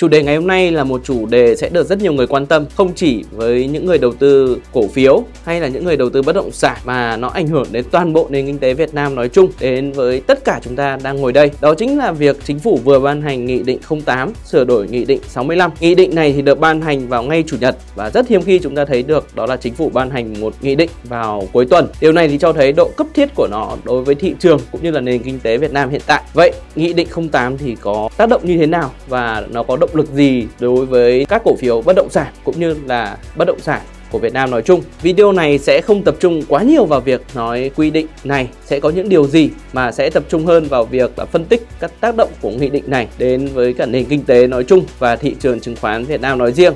Chủ đề ngày hôm nay là một chủ đề sẽ được rất nhiều người quan tâm, không chỉ với những người đầu tư cổ phiếu hay là những người đầu tư bất động sản mà nó ảnh hưởng đến toàn bộ nền kinh tế Việt Nam nói chung, đến với tất cả chúng ta đang ngồi đây. Đó chính là việc chính phủ vừa ban hành Nghị định 08 sửa đổi Nghị định 65. Nghị định này thì được ban hành vào ngay chủ nhật và rất hiếm khi chúng ta thấy được đó là chính phủ ban hành một nghị định vào cuối tuần. Điều này thì cho thấy độ cấp thiết của nó đối với thị trường cũng như là nền kinh tế Việt Nam hiện tại. Vậy, Nghị định 08 thì có tác động như thế nào và nó có động động lực gì đối với các cổ phiếu bất động sản cũng như là bất động sản của Việt Nam nói chung. Video này sẽ không tập trung quá nhiều vào việc nói quy định này sẽ có những điều gì mà sẽ tập trung hơn vào việc là phân tích các tác động của nghị định này đến với cả nền kinh tế nói chung và thị trường chứng khoán Việt Nam nói riêng.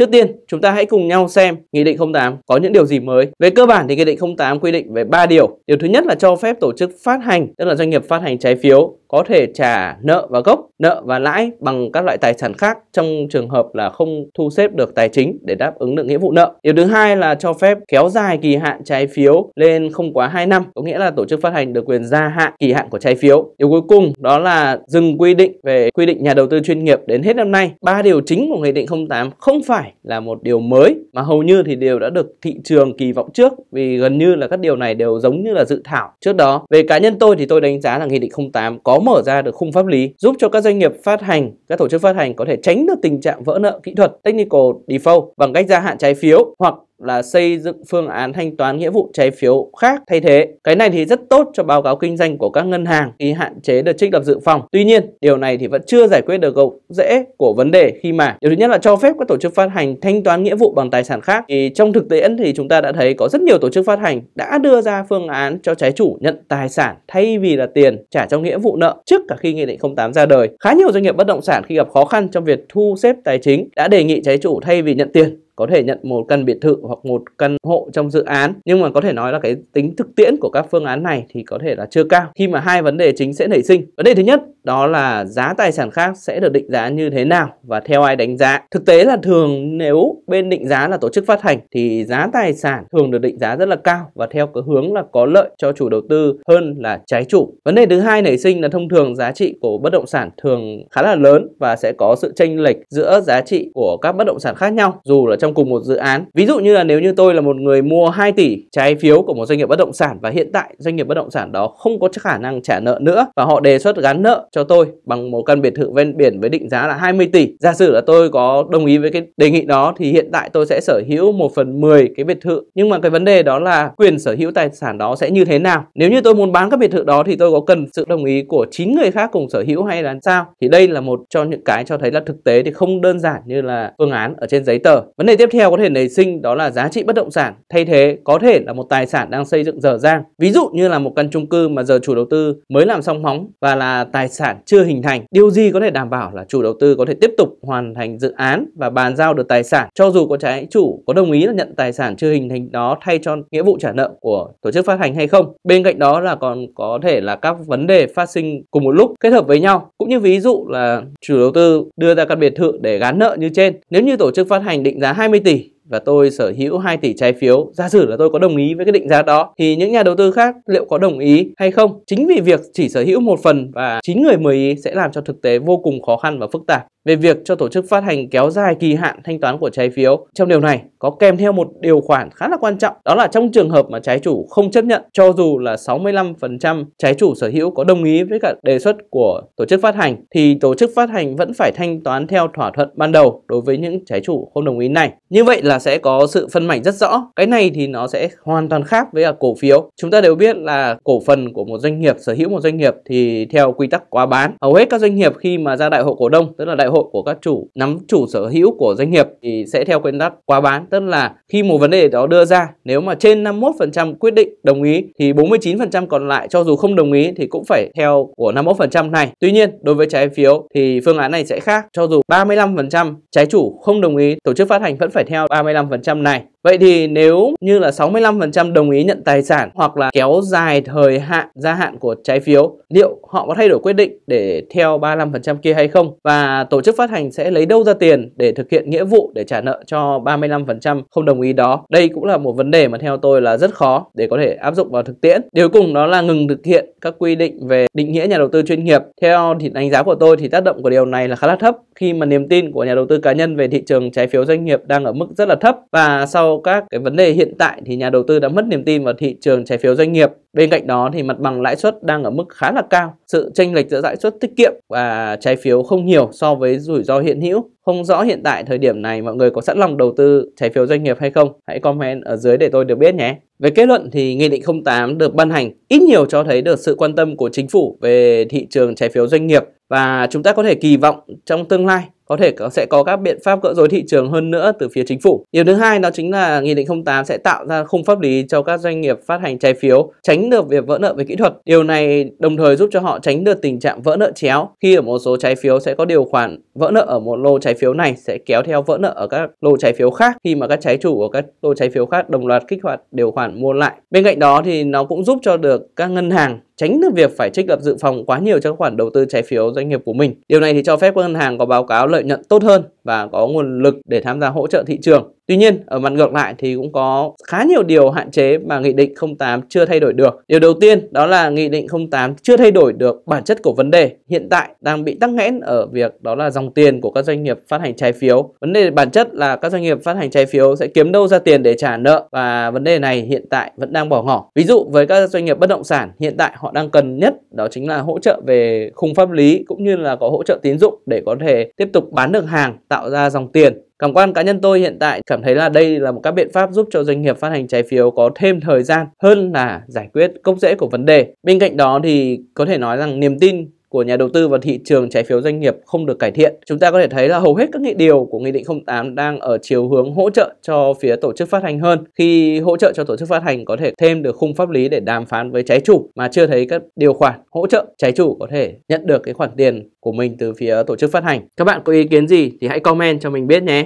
Trước tiên, chúng ta hãy cùng nhau xem Nghị định 08 có những điều gì mới. Về cơ bản thì Nghị định 08 quy định về 3 điều. Điều thứ nhất là cho phép tổ chức phát hành, tức là doanh nghiệp phát hành trái phiếu có thể trả nợ và gốc nợ và lãi bằng các loại tài sản khác trong trường hợp là không thu xếp được tài chính để đáp ứng được nghĩa vụ nợ. Điều thứ hai là cho phép kéo dài kỳ hạn trái phiếu lên không quá 2 năm, có nghĩa là tổ chức phát hành được quyền gia hạn kỳ hạn của trái phiếu. Điều cuối cùng đó là dừng quy định về quy định nhà đầu tư chuyên nghiệp đến hết năm nay. Ba điều chính của Nghị định 08 không phải là một điều mới mà hầu như thì đều đã được thị trường kỳ vọng trước vì gần như là các điều này đều giống như là dự thảo trước đó. Về cá nhân tôi thì tôi đánh giá là Nghị định 08 có mở ra được khung pháp lý giúp cho các doanh doanh nghiệp phát hành, các tổ chức phát hành có thể tránh được tình trạng vỡ nợ kỹ thuật technical default bằng cách gia hạn trái phiếu hoặc là xây dựng phương án thanh toán nghĩa vụ trái phiếu khác thay thế. Cái này thì rất tốt cho báo cáo kinh doanh của các ngân hàng khi hạn chế được trích lập dự phòng. Tuy nhiên, điều này thì vẫn chưa giải quyết được gốc rễ của vấn đề khi mà điều thứ nhất là cho phép các tổ chức phát hành thanh toán nghĩa vụ bằng tài sản khác. Thì trong thực tiễn thì chúng ta đã thấy có rất nhiều tổ chức phát hành đã đưa ra phương án cho trái chủ nhận tài sản thay vì là tiền trả trong nghĩa vụ nợ trước cả khi nghị định 08 ra đời. Khá nhiều doanh nghiệp bất động sản khi gặp khó khăn trong việc thu xếp tài chính đã đề nghị trái chủ thay vì nhận tiền có thể nhận một căn biệt thự hoặc một căn hộ trong dự án nhưng mà có thể nói là cái tính thực tiễn của các phương án này thì có thể là chưa cao khi mà hai vấn đề chính sẽ nảy sinh vấn đề thứ nhất đó là giá tài sản khác sẽ được định giá như thế nào và theo ai đánh giá. Thực tế là thường nếu bên định giá là tổ chức phát hành thì giá tài sản thường được định giá rất là cao và theo cái hướng là có lợi cho chủ đầu tư hơn là trái chủ. Vấn đề thứ hai nảy sinh là thông thường giá trị của bất động sản thường khá là lớn và sẽ có sự chênh lệch giữa giá trị của các bất động sản khác nhau dù là trong cùng một dự án. Ví dụ như là nếu như tôi là một người mua 2 tỷ trái phiếu của một doanh nghiệp bất động sản và hiện tại doanh nghiệp bất động sản đó không có khả năng trả nợ nữa và họ đề xuất gắn nợ cho tôi bằng một căn biệt thự ven biển với định giá là 20 tỷ. Giả sử là tôi có đồng ý với cái đề nghị đó thì hiện tại tôi sẽ sở hữu 1 phần 10 cái biệt thự. Nhưng mà cái vấn đề đó là quyền sở hữu tài sản đó sẽ như thế nào? Nếu như tôi muốn bán các biệt thự đó thì tôi có cần sự đồng ý của 9 người khác cùng sở hữu hay là sao? Thì đây là một cho những cái cho thấy là thực tế thì không đơn giản như là phương án ở trên giấy tờ. Vấn đề tiếp theo có thể nảy sinh đó là giá trị bất động sản thay thế có thể là một tài sản đang xây dựng dở dang. Ví dụ như là một căn chung cư mà giờ chủ đầu tư mới làm xong móng và là tài sản sản chưa hình thành. Điều gì có thể đảm bảo là chủ đầu tư có thể tiếp tục hoàn thành dự án và bàn giao được tài sản cho dù có trái chủ có đồng ý là nhận tài sản chưa hình thành đó thay cho nghĩa vụ trả nợ của tổ chức phát hành hay không. Bên cạnh đó là còn có thể là các vấn đề phát sinh cùng một lúc kết hợp với nhau. Cũng như ví dụ là chủ đầu tư đưa ra căn biệt thự để gán nợ như trên. Nếu như tổ chức phát hành định giá 20 tỷ và tôi sở hữu 2 tỷ trái phiếu, giả sử là tôi có đồng ý với cái định giá đó thì những nhà đầu tư khác liệu có đồng ý hay không? Chính vì việc chỉ sở hữu một phần và chín người mười ý sẽ làm cho thực tế vô cùng khó khăn và phức tạp về việc cho tổ chức phát hành kéo dài kỳ hạn thanh toán của trái phiếu. Trong điều này có kèm theo một điều khoản khá là quan trọng, đó là trong trường hợp mà trái chủ không chấp nhận cho dù là 65% trái chủ sở hữu có đồng ý với cả đề xuất của tổ chức phát hành thì tổ chức phát hành vẫn phải thanh toán theo thỏa thuận ban đầu đối với những trái chủ không đồng ý này. Như vậy là sẽ có sự phân mảnh rất rõ. Cái này thì nó sẽ hoàn toàn khác với cả cổ phiếu. Chúng ta đều biết là cổ phần của một doanh nghiệp sở hữu một doanh nghiệp thì theo quy tắc quá bán, hầu hết các doanh nghiệp khi mà ra đại hội cổ đông, tức là đại hội của các chủ nắm chủ sở hữu của doanh nghiệp thì sẽ theo nguyên tắc quá bán tức là khi một vấn đề đó đưa ra nếu mà trên 51% quyết định đồng ý thì 49% còn lại cho dù không đồng ý thì cũng phải theo của 51% này. Tuy nhiên đối với trái phiếu thì phương án này sẽ khác cho dù 35% trái chủ không đồng ý tổ chức phát hành vẫn phải theo 35% này. Vậy thì nếu như là 65% đồng ý nhận tài sản hoặc là kéo dài thời hạn gia hạn của trái phiếu, liệu họ có thay đổi quyết định để theo 35% kia hay không? Và tổ chức phát hành sẽ lấy đâu ra tiền để thực hiện nghĩa vụ để trả nợ cho 35% không đồng ý đó? Đây cũng là một vấn đề mà theo tôi là rất khó để có thể áp dụng vào thực tiễn. Điều cùng đó là ngừng thực hiện các quy định về định nghĩa nhà đầu tư chuyên nghiệp. Theo thì đánh giá của tôi thì tác động của điều này là khá là thấp khi mà niềm tin của nhà đầu tư cá nhân về thị trường trái phiếu doanh nghiệp đang ở mức rất là thấp và sau các cái vấn đề hiện tại thì nhà đầu tư đã mất niềm tin vào thị trường trái phiếu doanh nghiệp. Bên cạnh đó thì mặt bằng lãi suất đang ở mức khá là cao. Sự chênh lệch giữa lãi suất tiết kiệm và trái phiếu không nhiều so với rủi ro hiện hữu. Không rõ hiện tại thời điểm này mọi người có sẵn lòng đầu tư trái phiếu doanh nghiệp hay không? Hãy comment ở dưới để tôi được biết nhé. Về kết luận thì Nghị định 08 được ban hành ít nhiều cho thấy được sự quan tâm của chính phủ về thị trường trái phiếu doanh nghiệp và chúng ta có thể kỳ vọng trong tương lai có thể có, sẽ có các biện pháp cỡ rối thị trường hơn nữa từ phía chính phủ. Điều thứ hai đó chính là Nghị định 08 sẽ tạo ra khung pháp lý cho các doanh nghiệp phát hành trái phiếu, tránh được việc vỡ nợ về kỹ thuật. Điều này đồng thời giúp cho họ tránh được tình trạng vỡ nợ chéo khi ở một số trái phiếu sẽ có điều khoản vỡ nợ ở một lô trái phiếu này sẽ kéo theo vỡ nợ ở các lô trái phiếu khác khi mà các trái chủ của các lô trái phiếu khác đồng loạt kích hoạt điều khoản mua lại. Bên cạnh đó thì nó cũng giúp cho được các ngân hàng tránh được việc phải trích lập dự phòng quá nhiều cho khoản đầu tư trái phiếu doanh nghiệp của mình. Điều này thì cho phép các ngân hàng có báo cáo lợi nhuận tốt hơn và có nguồn lực để tham gia hỗ trợ thị trường. Tuy nhiên, ở mặt ngược lại thì cũng có khá nhiều điều hạn chế mà Nghị định 08 chưa thay đổi được. Điều đầu tiên đó là Nghị định 08 chưa thay đổi được bản chất của vấn đề hiện tại đang bị tắc nghẽn ở việc đó là dòng tiền của các doanh nghiệp phát hành trái phiếu. Vấn đề bản chất là các doanh nghiệp phát hành trái phiếu sẽ kiếm đâu ra tiền để trả nợ và vấn đề này hiện tại vẫn đang bỏ ngỏ. Ví dụ với các doanh nghiệp bất động sản hiện tại họ đang cần nhất đó chính là hỗ trợ về khung pháp lý cũng như là có hỗ trợ tín dụng để có thể tiếp tục bán được hàng tạo ra dòng tiền. Cảm quan cá nhân tôi hiện tại cảm thấy là đây là một các biện pháp giúp cho doanh nghiệp phát hành trái phiếu có thêm thời gian hơn là giải quyết gốc rễ của vấn đề. Bên cạnh đó thì có thể nói rằng niềm tin của nhà đầu tư và thị trường trái phiếu doanh nghiệp không được cải thiện. Chúng ta có thể thấy là hầu hết các nghị điều của Nghị định 08 đang ở chiều hướng hỗ trợ cho phía tổ chức phát hành hơn. Khi hỗ trợ cho tổ chức phát hành có thể thêm được khung pháp lý để đàm phán với trái chủ mà chưa thấy các điều khoản hỗ trợ trái chủ có thể nhận được cái khoản tiền của mình từ phía tổ chức phát hành. Các bạn có ý kiến gì thì hãy comment cho mình biết nhé.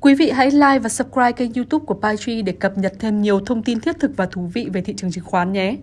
Quý vị hãy like và subscribe kênh youtube của PaiTree để cập nhật thêm nhiều thông tin thiết thực và thú vị về thị trường chứng khoán nhé.